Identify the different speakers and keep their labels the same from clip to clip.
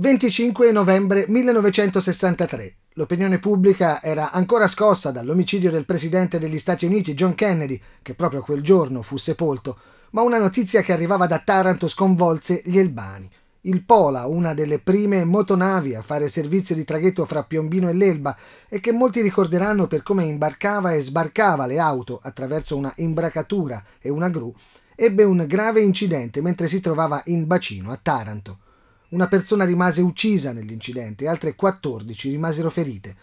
Speaker 1: 25 novembre 1963. L'opinione pubblica era ancora scossa dall'omicidio del presidente degli Stati Uniti John Kennedy, che proprio quel giorno fu sepolto, ma una notizia che arrivava da Taranto sconvolse gli Elbani. Il Pola, una delle prime motonavi a fare servizio di traghetto fra Piombino e l'Elba e che molti ricorderanno per come imbarcava e sbarcava le auto attraverso una imbracatura e una gru, ebbe un grave incidente mentre si trovava in bacino a Taranto. Una persona rimase uccisa nell'incidente e altre 14 rimasero ferite.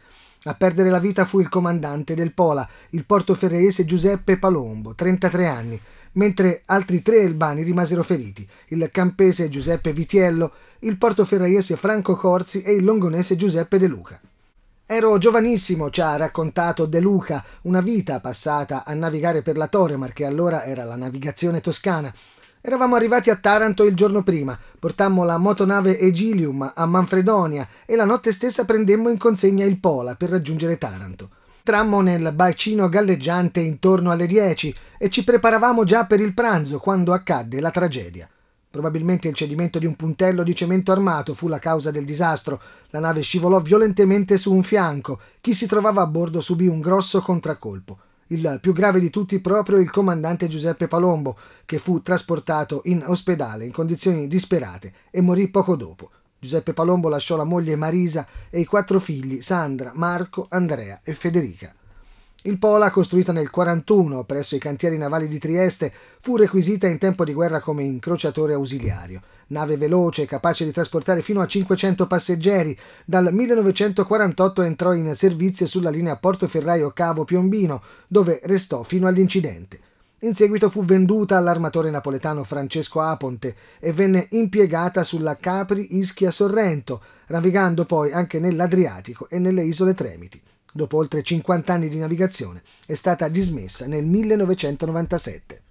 Speaker 1: A perdere la vita fu il comandante del Pola, il portoferrese Giuseppe Palombo, 33 anni, mentre altri tre elbani rimasero feriti, il campese Giuseppe Vitiello, il portoferraiese Franco Corsi e il longonese Giuseppe De Luca. Ero giovanissimo, ci ha raccontato De Luca, una vita passata a navigare per la Toremar, che allora era la navigazione toscana. Eravamo arrivati a Taranto il giorno prima, portammo la motonave Egilium a Manfredonia e la notte stessa prendemmo in consegna il Pola per raggiungere Taranto. Entrammo nel bacino galleggiante intorno alle 10 e ci preparavamo già per il pranzo quando accadde la tragedia. Probabilmente il cedimento di un puntello di cemento armato fu la causa del disastro. La nave scivolò violentemente su un fianco. Chi si trovava a bordo subì un grosso contraccolpo. Il più grave di tutti proprio il comandante Giuseppe Palombo, che fu trasportato in ospedale in condizioni disperate e morì poco dopo. Giuseppe Palombo lasciò la moglie Marisa e i quattro figli Sandra, Marco, Andrea e Federica. Il Pola, costruita nel 1941 presso i cantieri navali di Trieste, fu requisita in tempo di guerra come incrociatore ausiliario. Nave veloce, capace di trasportare fino a 500 passeggeri, dal 1948 entrò in servizio sulla linea Portoferraio Cavo Piombino, dove restò fino all'incidente. In seguito fu venduta all'armatore napoletano Francesco Aponte e venne impiegata sulla Capri Ischia Sorrento, navigando poi anche nell'Adriatico e nelle isole Tremiti dopo oltre 50 anni di navigazione, è stata dismessa nel 1997.